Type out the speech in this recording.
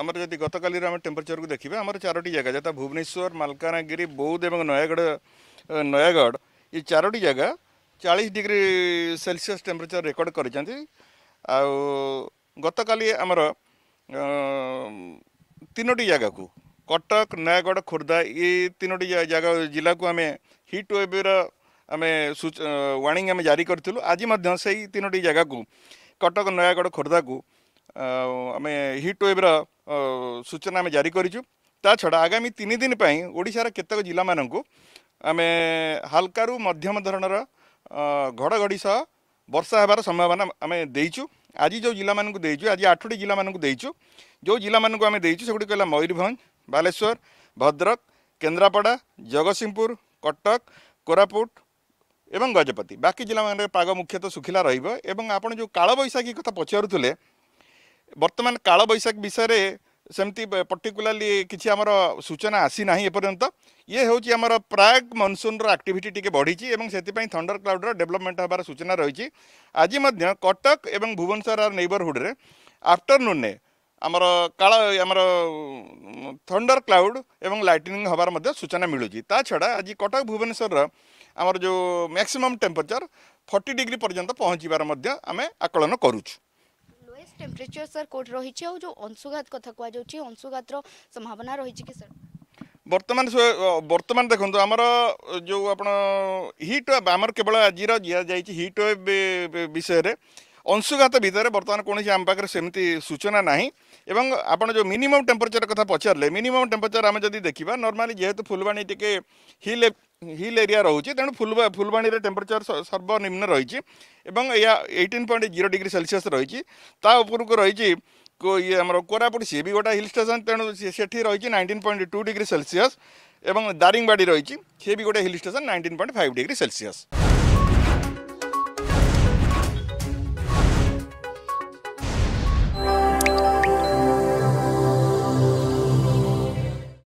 आमर जब गत काली टेम्परेचर को देखिए आम चारो जगह जता भुवनेश्वर मलकानगि बौद्ध और नयगढ़ नयगढ़ ये चारो जगह चालीस डिग्री सेलसीयस टेम्परेचर रेकर्ड कर गत काली आमर तीनो जगह को कटक नयगढ़ खोर्धा ये तीनो जगह जिला को आम हिट ओवर आम वार्णिंग आम जारी करूँ आज सही तीनो जगह को कटक नयगढ़ खोर्धा को आम हिट ओवर ସୂଚନା ଆମେ ଜାରି କରିଛୁ ତା ଛଡ଼ା ଆଗାମୀ ତିନି ଦିନ ପାଇଁ ଓଡ଼ିଶାର କେତେକ ଜିଲ୍ଲାମାନଙ୍କୁ ଆମେ ହାଲକାରୁ ମଧ୍ୟମ ଧରଣର ଘଡ଼ଘଡ଼ି ସହ ବର୍ଷା ହେବାର ସମ୍ଭାବନା ଆମେ ଦେଇଛୁ ଆଜି ଯେଉଁ ଜିଲ୍ଲାମାନଙ୍କୁ ଦେଇଛୁ ଆଜି ଆଠଟି ଜିଲ୍ଲାମାନଙ୍କୁ ଦେଇଛୁ ଯେଉଁ ଜିଲ୍ଲାମାନଙ୍କୁ ଆମେ ଦେଇଛୁ ସେଗୁଡ଼ିକ ହେଲା ମୟୂରଭଞ୍ଜ ବାଲେଶ୍ୱର ଭଦ୍ରକ କେନ୍ଦ୍ରାପଡ଼ା ଜଗତସିଂହପୁର କଟକ କୋରାପୁଟ ଏବଂ ଗଜପତି ବାକି ଜିଲ୍ଲାମାନଙ୍କରେ ପାଗ ମୁଖ୍ୟତଃ ଶୁଖିଲା ରହିବ ଏବଂ ଆପଣ ଯେଉଁ କାଳବୈଶାଖୀ କଥା ପଚାରୁଥିଲେ বর্তমান কাল বৈশাখ বিষয়ে সেমতি পর্টিকুলারলি কিছু আমার সূচনা আসি না এপর্যন্ত ইয়ে হচ্ছে আমার প্রায় মনসুন্র আক্টিভিটি টিকি বড়িছি এবং সেপাই থন্ডর ক্লাউডর ডেভেলপমেন্ট হবার সূচনা রয়েছে আজ কটক এবং ভুবনেশ্বর আর নেইবরহুডে আফটরনুনে আমার কাল আমার থন্ডর ক্লাউড এবং লাইটনিং হবার মধ্যে সূচনা মিলুଛି তা ছড়া আজ কটক ভুবনেশ্বর আমার যে ম্যাক্সিমম টেম্পরেচর ফর্টি ডিগ্রি পর্যন্ত পৌঁছবার আমি আকলন করুছু टेम्परेचर सर कौट रही है जो अंशुघात क्या कहुच अंशुघात संभावना रही कि सर बर्तमान बर्तमान देखो आम जो आप हिट आम केवल आज जाट वेब विषय में ଅଂଶୁଘାତ ଭିତରେ ବର୍ତ୍ତମାନ କୌଣସି ଆମ ପାଖରେ ସେମିତି ସୂଚନା ନାହିଁ ଏବଂ ଆପଣ ଯେଉଁ ମିନିମମ୍ ଟେମ୍ପରେଚର କଥା ପଚାରିଲେ ମିନିମମ୍ ଟେମ୍ପରେଚର ଆମେ ଯଦି ଦେଖିବା ନର୍ମାଲି ଯେହେତୁ ଫୁଲବାଣୀ ଟିକେ ହିଲ୍ ହିଲ୍ ଏରିଆ ରହୁଛି ତେଣୁ ଫୁଲ ଫୁଲବାଣୀରେ ଟେମ୍ପରେଚର ସର୍ବନିମ୍ନ ରହିଛି ଏବଂ ଏହା eighteen point zero degree Celsius ରହିଛି ତା ଉପରକୁ ରହିଛି ଇଏ ଆମର କୋରାପୁଟ ସିଏ ବି ଗୋଟେ ହିଲ୍ ଷ୍ଟେସନ୍ ତେଣୁ ସେଠି ରହିଛି nineteen point two degree Celsius ଏବଂ ଦାରିଙ୍ଗବାଡ଼ି ରହିଛି ସିଏ ବି ଗୋଟେ hill station nineteen point five degree Celsius